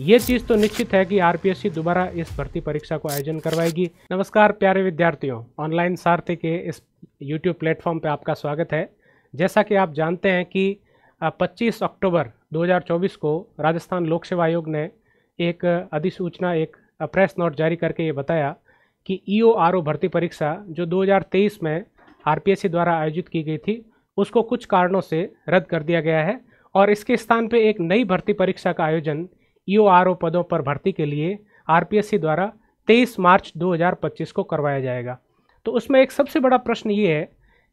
ये चीज तो निश्चित है कि आरपीएससी दोबारा इस भर्ती परीक्षा को आयोजन करवाएगी नमस्कार प्यारे विद्यार्थियों ऑनलाइन सारथी के इस यूट्यूब प्लेटफॉर्म पर आपका स्वागत है जैसा कि आप जानते हैं कि 25 अक्टूबर 2024 को राजस्थान लोक सेवा आयोग ने एक अधिसूचना एक प्रेस नोट जारी करके ये बताया कि ई भर्ती परीक्षा जो 2023 में आर द्वारा आयोजित की गई थी उसको कुछ कारणों से रद्द कर दिया गया है और इसके स्थान पर एक नई भर्ती परीक्षा का आयोजन ईओआरओ पदों पर भर्ती के लिए आरपीएससी द्वारा 23 मार्च 2025 को करवाया जाएगा तो उसमें एक सबसे बड़ा प्रश्न ये है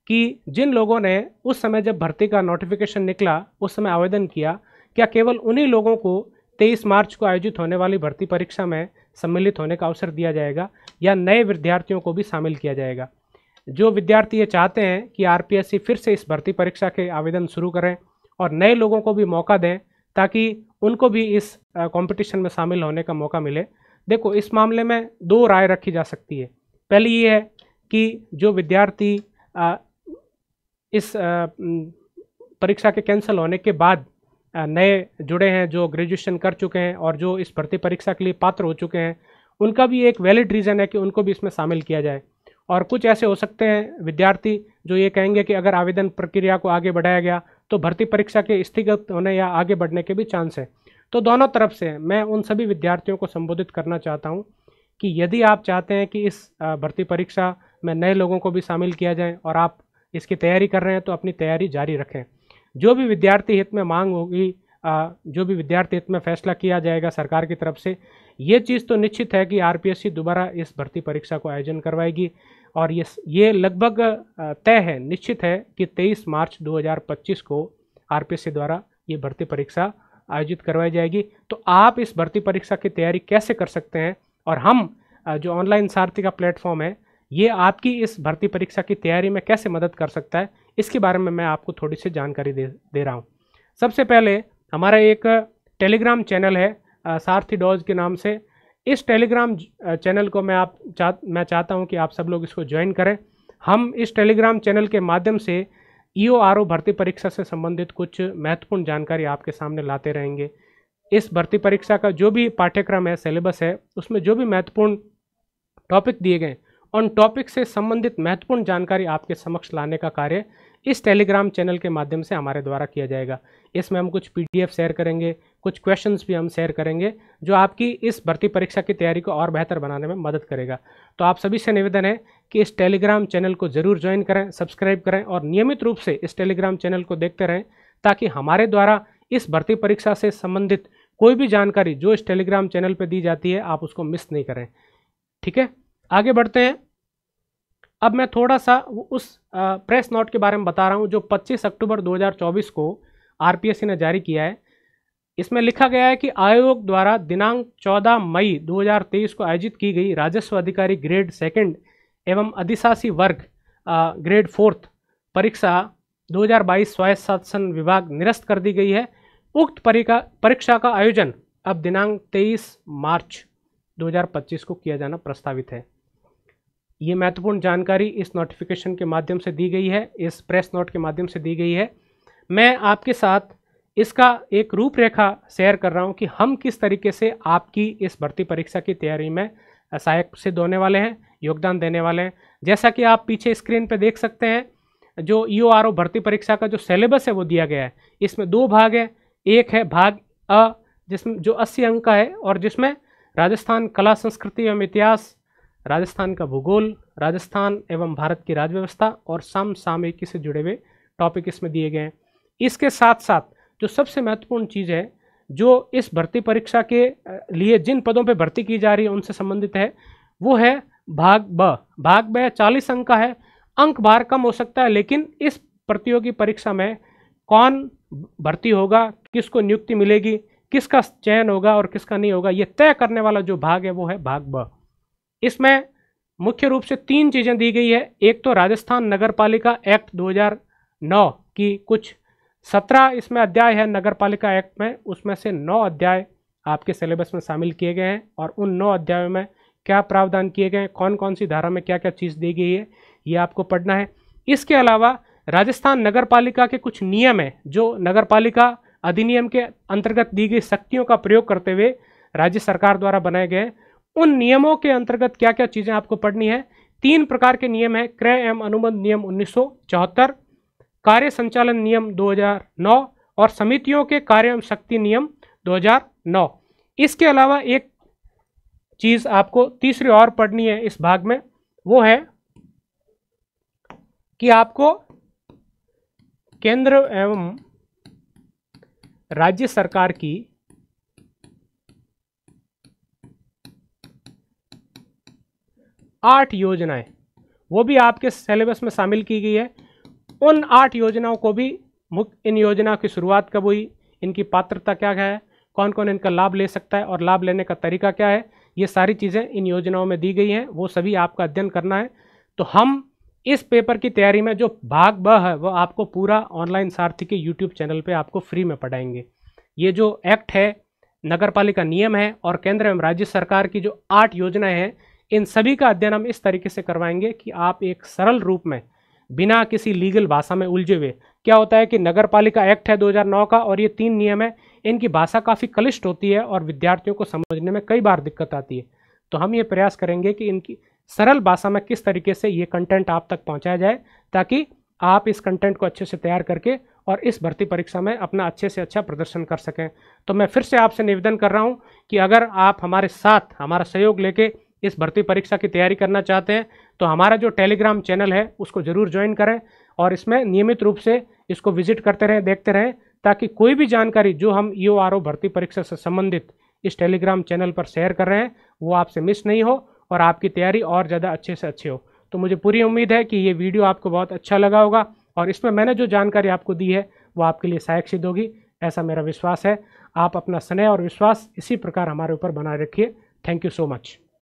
कि जिन लोगों ने उस समय जब भर्ती का नोटिफिकेशन निकला उस समय आवेदन किया क्या केवल उन्हीं लोगों को 23 मार्च को आयोजित होने वाली भर्ती परीक्षा में सम्मिलित होने का अवसर दिया जाएगा या नए विद्यार्थियों को भी शामिल किया जाएगा जो विद्यार्थी ये चाहते हैं कि आरपीएससी फिर से इस भर्ती परीक्षा के आवेदन शुरू करें और नए लोगों को भी मौका दें ताकि उनको भी इस कंपटीशन में शामिल होने का मौका मिले देखो इस मामले में दो राय रखी जा सकती है पहली ये है कि जो विद्यार्थी इस परीक्षा के कैंसिल होने के बाद नए जुड़े हैं जो ग्रेजुएशन कर चुके हैं और जो इस भर्ती परीक्षा के लिए पात्र हो चुके हैं उनका भी एक वैलिड रीज़न है कि उनको भी इसमें शामिल किया जाए और कुछ ऐसे हो सकते हैं विद्यार्थी जो ये कहेंगे कि अगर आवेदन प्रक्रिया को आगे बढ़ाया गया तो भर्ती परीक्षा के स्थगित होने या आगे बढ़ने के भी चांस हैं तो दोनों तरफ से मैं उन सभी विद्यार्थियों को संबोधित करना चाहता हूँ कि यदि आप चाहते हैं कि इस भर्ती परीक्षा में नए लोगों को भी शामिल किया जाए और आप इसकी तैयारी कर रहे हैं तो अपनी तैयारी जारी रखें जो भी विद्यार्थी हित में मांग होगी जो भी विद्यार्थी हित में फैसला किया जाएगा सरकार की तरफ से ये चीज़ तो निश्चित है कि आरपीएससी दोबारा इस भर्ती परीक्षा को आयोजन करवाएगी और ये ये लगभग तय है निश्चित है कि 23 मार्च 2025 को आर द्वारा ये भर्ती परीक्षा आयोजित करवाई जाएगी तो आप इस भर्ती परीक्षा की तैयारी कैसे कर सकते हैं और हम जो ऑनलाइन सारथी का प्लेटफॉर्म है ये आपकी इस भर्ती परीक्षा की तैयारी में कैसे मदद कर सकता है इसके बारे में मैं आपको थोड़ी सी जानकारी दे दे रहा हूँ सबसे पहले हमारा एक टेलीग्राम चैनल है सारथी डॉज के नाम से इस टेलीग्राम चैनल को मैं आप चाह मैं चाहता हूं कि आप सब लोग इसको ज्वाइन करें हम इस टेलीग्राम चैनल के माध्यम से ई भर्ती परीक्षा से संबंधित कुछ महत्वपूर्ण जानकारी आपके सामने लाते रहेंगे इस भर्ती परीक्षा का जो भी पाठ्यक्रम है सिलेबस है उसमें जो भी महत्वपूर्ण टॉपिक दिए गए उन टॉपिक से संबंधित महत्वपूर्ण जानकारी आपके समक्ष लाने का कार्य इस टेलीग्राम चैनल के माध्यम से हमारे द्वारा किया जाएगा इसमें हम कुछ पीडीएफ शेयर करेंगे कुछ क्वेश्चंस भी हम शेयर करेंगे जो आपकी इस भर्ती परीक्षा की तैयारी को और बेहतर बनाने में मदद करेगा तो आप सभी से निवेदन है कि इस टेलीग्राम चैनल को ज़रूर ज्वाइन करें सब्सक्राइब करें और नियमित रूप से इस टेलीग्राम चैनल को देखते रहें ताकि हमारे द्वारा इस भर्ती परीक्षा से संबंधित कोई भी जानकारी जो इस टेलीग्राम चैनल पर दी जाती है आप उसको मिस नहीं करें ठीक है आगे बढ़ते हैं अब मैं थोड़ा सा उस प्रेस नोट के बारे में बता रहा हूँ जो 25 अक्टूबर 2024 को आर ने जारी किया है इसमें लिखा गया है कि आयोग द्वारा दिनांक 14 मई 2023 को आयोजित की गई राजस्व अधिकारी ग्रेड सेकंड एवं अधिशासी वर्ग ग्रेड फोर्थ परीक्षा 2022 स्वायत्त शासन विभाग निरस्त कर दी गई है उक्त परीक्षा परीक्षा का आयोजन अब दिनांक तेईस मार्च दो को किया जाना प्रस्तावित है ये महत्वपूर्ण जानकारी इस नोटिफिकेशन के माध्यम से दी गई है इस प्रेस नोट के माध्यम से दी गई है मैं आपके साथ इसका एक रूपरेखा शेयर कर रहा हूँ कि हम किस तरीके से आपकी इस भर्ती परीक्षा की तैयारी में सहायक सिद्ध होने वाले हैं योगदान देने वाले हैं जैसा कि आप पीछे स्क्रीन पर देख सकते हैं जो ई आर ओ भर्ती परीक्षा का जो सिलेबस है वो दिया गया है इसमें दो भाग है एक है भाग अ जिसमें जो अस्सी अंक का है और जिसमें राजस्थान कला संस्कृति एवं इतिहास राजस्थान का भूगोल राजस्थान एवं भारत की राज्य व्यवस्था और समसामयिकी से जुड़े हुए टॉपिक इसमें दिए गए हैं इसके साथ साथ जो सबसे महत्वपूर्ण चीज़ है जो इस भर्ती परीक्षा के लिए जिन पदों पर भर्ती की जा रही है उनसे संबंधित है वो है भाग ब भाग ब चालीस अंक का है अंक बार कम हो सकता है लेकिन इस प्रतियोगी परीक्षा में कौन भर्ती होगा किसको नियुक्ति मिलेगी किसका चयन होगा और किसका नहीं होगा ये तय करने वाला जो भाग है वो है भाग ब इसमें मुख्य रूप से तीन चीज़ें दी गई है एक तो राजस्थान नगर पालिका एक्ट 2009 की कुछ सत्रह इसमें अध्याय है नगर पालिका एक्ट में उसमें से नौ अध्याय आपके सिलेबस में शामिल किए गए हैं और उन नौ अध्यायों में क्या प्रावधान किए गए हैं कौन कौन सी धारा में क्या क्या चीज़ दी गई है ये आपको पढ़ना है इसके अलावा राजस्थान नगर पालिका के कुछ नियम हैं जो नगर पालिका अधिनियम के अंतर्गत दी गई शक्तियों का प्रयोग करते हुए राज्य सरकार द्वारा बनाए गए उन नियमों के अंतर्गत क्या क्या चीज़ें आपको पढ़नी है तीन प्रकार के नियम हैं क्रय एवं अनुबंध नियम उन्नीस कार्य संचालन नियम 2009 और समितियों के कार्य एवं शक्ति नियम 2009 इसके अलावा एक चीज़ आपको तीसरी और पढ़नी है इस भाग में वो है कि आपको केंद्र एवं राज्य सरकार की आठ योजनाएं वो भी आपके सिलेबस में शामिल की गई है उन आठ योजनाओं को भी मुख्य इन योजनाओं की शुरुआत कब हुई इनकी पात्रता क्या है कौन कौन इनका लाभ ले सकता है और लाभ लेने का तरीका क्या है ये सारी चीज़ें इन योजनाओं में दी गई हैं वो सभी आपका अध्ययन करना है तो हम इस पेपर की तैयारी में जो भाग ब है वो आपको पूरा ऑनलाइन सारथी के यूट्यूब चैनल पे आपको फ्री में पढ़ाएंगे ये जो एक्ट है नगर पालिका नियम है और केंद्र एवं राज्य सरकार की जो आठ योजनाएं हैं इन सभी का अध्ययन हम इस तरीके से करवाएंगे कि आप एक सरल रूप में बिना किसी लीगल भाषा में उलझे हुए क्या होता है कि नगर पालिका एक्ट है 2009 का और ये तीन नियम है इनकी भाषा काफ़ी कलिष्ट होती है और विद्यार्थियों को समझने में कई बार दिक्कत आती है तो हम ये प्रयास करेंगे कि इनकी सरल भाषा में किस तरीके से ये कंटेंट आप तक पहुँचाया जाए ताकि आप इस कंटेंट को अच्छे से तैयार करके और इस भर्ती परीक्षा में अपना अच्छे से अच्छा प्रदर्शन कर सकें तो मैं फिर से आपसे निवेदन कर रहा हूँ कि अगर आप हमारे साथ हमारा सहयोग लेके इस भर्ती परीक्षा की तैयारी करना चाहते हैं तो हमारा जो टेलीग्राम चैनल है उसको ज़रूर ज्वाइन करें और इसमें नियमित रूप से इसको विजिट करते रहें देखते रहें ताकि कोई भी जानकारी जो हम ई e आर भर्ती परीक्षा से संबंधित इस टेलीग्राम चैनल पर शेयर कर रहे हैं वो आपसे मिस नहीं हो और आपकी तैयारी और ज़्यादा अच्छे से अच्छी हो तो मुझे पूरी उम्मीद है कि ये वीडियो आपको बहुत अच्छा लगा होगा और इसमें मैंने जो जानकारी आपको दी है वो आपके लिए सहायक सिद्ध होगी ऐसा मेरा विश्वास है आप अपना स्नेह और विश्वास इसी प्रकार हमारे ऊपर बनाए रखिए थैंक यू सो मच